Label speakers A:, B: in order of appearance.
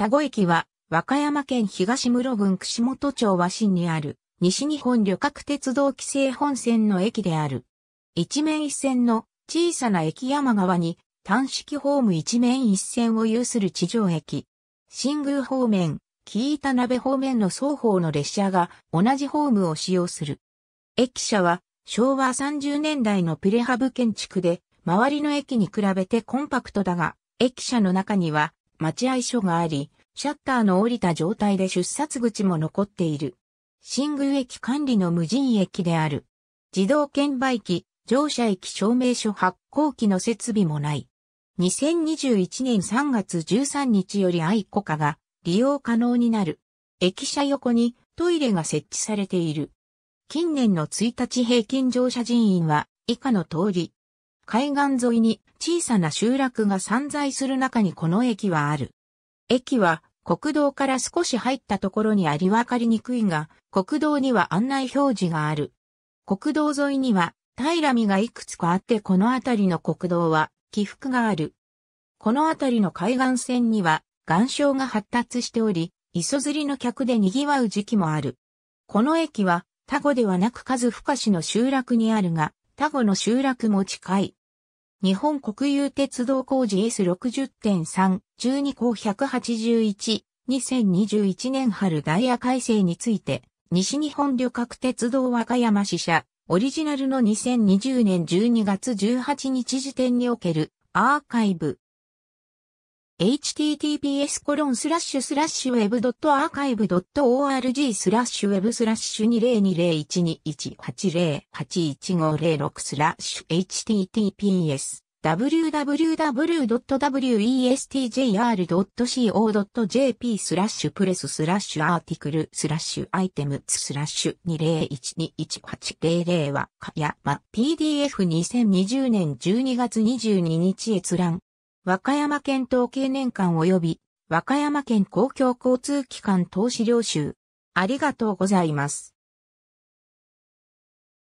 A: 田子駅は、和歌山県東室郡串本町和新にある、西日本旅客鉄道規制本線の駅である。一面一線の小さな駅山側に、単式ホーム一面一線を有する地上駅。新宮方面、紀伊田辺方面の双方の列車が同じホームを使用する。駅舎は昭和30年代のプレハブ建築で、周りの駅に比べてコンパクトだが、駅舎の中には待合所があり、シャッターの降りた状態で出札口も残っている。新宮駅管理の無人駅である。自動券売機、乗車駅証明書発行機の設備もない。2021年3月13日より愛子家が利用可能になる。駅舎横にトイレが設置されている。近年の1日平均乗車人員は以下の通り。海岸沿いに小さな集落が散在する中にこの駅はある。駅は国道から少し入ったところにありわかりにくいが、国道には案内表示がある。国道沿いには、平見がいくつかあってこの辺りの国道は、起伏がある。この辺りの海岸線には、岩礁が発達しており、磯釣りの客で賑わう時期もある。この駅は、タゴではなく数深市の集落にあるが、タゴの集落も近い。日本国有鉄道工事 S60.3、12項181、2021年春ダイヤ改正について、西日本旅客鉄道和歌山支社、オリジナルの2020年12月18日時点におけるアーカイブ、https コロンスラッシュスラッシュウェブドットアーカイブドット org スラッシュウェブスラッシュ20201218081506スラッシュ https www.westjr.co.jp スラッシュプレススラッシュアーティクルスラッシュアイテムスラッシュ2012180はかやま PDF2020 年12月22日閲覧和歌山県統計年間及び和歌山県公共交通機関投資領収。ありがとうございます。